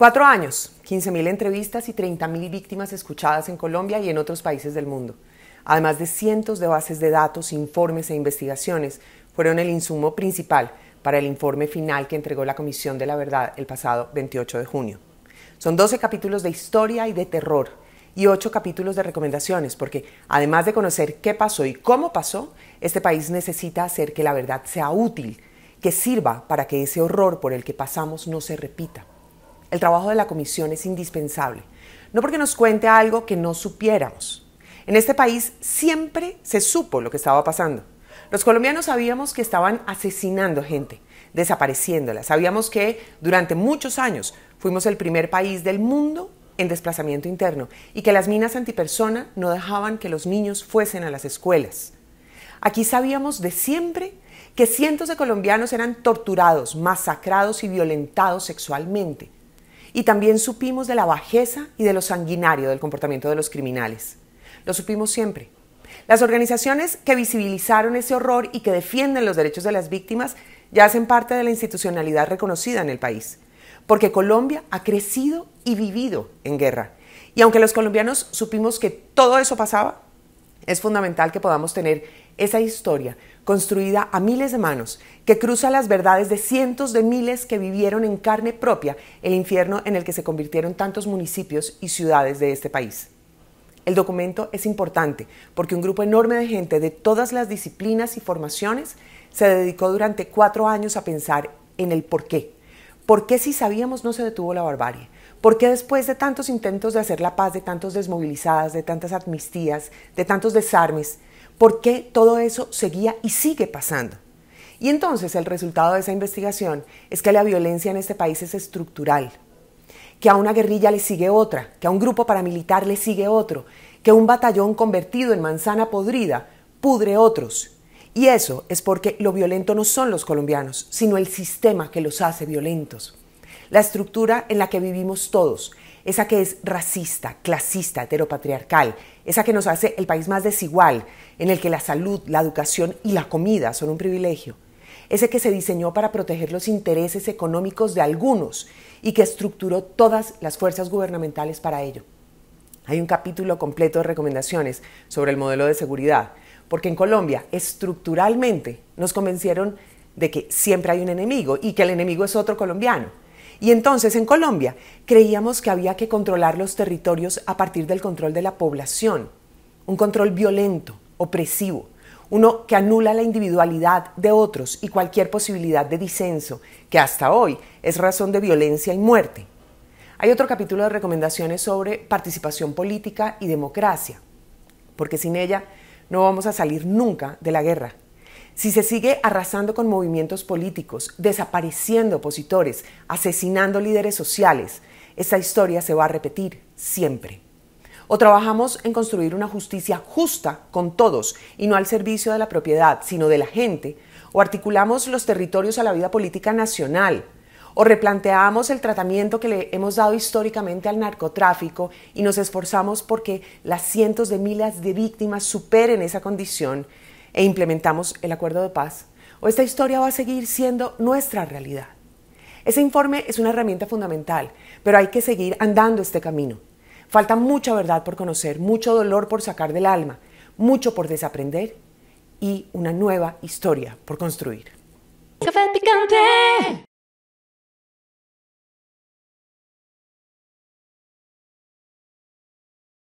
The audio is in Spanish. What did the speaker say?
Cuatro años, 15.000 entrevistas y 30.000 víctimas escuchadas en Colombia y en otros países del mundo. Además de cientos de bases de datos, informes e investigaciones, fueron el insumo principal para el informe final que entregó la Comisión de la Verdad el pasado 28 de junio. Son 12 capítulos de historia y de terror y 8 capítulos de recomendaciones, porque además de conocer qué pasó y cómo pasó, este país necesita hacer que la verdad sea útil, que sirva para que ese horror por el que pasamos no se repita. El trabajo de la comisión es indispensable, no porque nos cuente algo que no supiéramos. En este país siempre se supo lo que estaba pasando. Los colombianos sabíamos que estaban asesinando gente, desapareciéndola. Sabíamos que durante muchos años fuimos el primer país del mundo en desplazamiento interno y que las minas antipersona no dejaban que los niños fuesen a las escuelas. Aquí sabíamos de siempre que cientos de colombianos eran torturados, masacrados y violentados sexualmente. Y también supimos de la bajeza y de lo sanguinario del comportamiento de los criminales. Lo supimos siempre. Las organizaciones que visibilizaron ese horror y que defienden los derechos de las víctimas ya hacen parte de la institucionalidad reconocida en el país, porque Colombia ha crecido y vivido en guerra. Y aunque los colombianos supimos que todo eso pasaba, es fundamental que podamos tener esa historia construida a miles de manos, que cruza las verdades de cientos de miles que vivieron en carne propia el infierno en el que se convirtieron tantos municipios y ciudades de este país. El documento es importante porque un grupo enorme de gente de todas las disciplinas y formaciones se dedicó durante cuatro años a pensar en el por qué. ¿Por qué si sabíamos no se detuvo la barbarie? ¿Por qué después de tantos intentos de hacer la paz, de tantos desmovilizadas, de tantas amnistías, de tantos desarmes, por qué todo eso seguía y sigue pasando. Y entonces el resultado de esa investigación es que la violencia en este país es estructural, que a una guerrilla le sigue otra, que a un grupo paramilitar le sigue otro, que un batallón convertido en manzana podrida pudre otros. Y eso es porque lo violento no son los colombianos, sino el sistema que los hace violentos. La estructura en la que vivimos todos, esa que es racista, clasista, heteropatriarcal, esa que nos hace el país más desigual, en el que la salud, la educación y la comida son un privilegio, ese que se diseñó para proteger los intereses económicos de algunos y que estructuró todas las fuerzas gubernamentales para ello. Hay un capítulo completo de recomendaciones sobre el modelo de seguridad, porque en Colombia estructuralmente nos convencieron de que siempre hay un enemigo y que el enemigo es otro colombiano y entonces en Colombia creíamos que había que controlar los territorios a partir del control de la población, un control violento, opresivo, uno que anula la individualidad de otros y cualquier posibilidad de disenso, que hasta hoy es razón de violencia y muerte. Hay otro capítulo de recomendaciones sobre participación política y democracia, porque sin ella no vamos a salir nunca de la guerra. Si se sigue arrasando con movimientos políticos, desapareciendo opositores, asesinando líderes sociales, esta historia se va a repetir siempre. O trabajamos en construir una justicia justa con todos y no al servicio de la propiedad, sino de la gente, o articulamos los territorios a la vida política nacional, o replanteamos el tratamiento que le hemos dado históricamente al narcotráfico y nos esforzamos porque las cientos de miles de víctimas superen esa condición e implementamos el acuerdo de paz, o esta historia va a seguir siendo nuestra realidad. Ese informe es una herramienta fundamental, pero hay que seguir andando este camino. Falta mucha verdad por conocer, mucho dolor por sacar del alma, mucho por desaprender y una nueva historia por construir.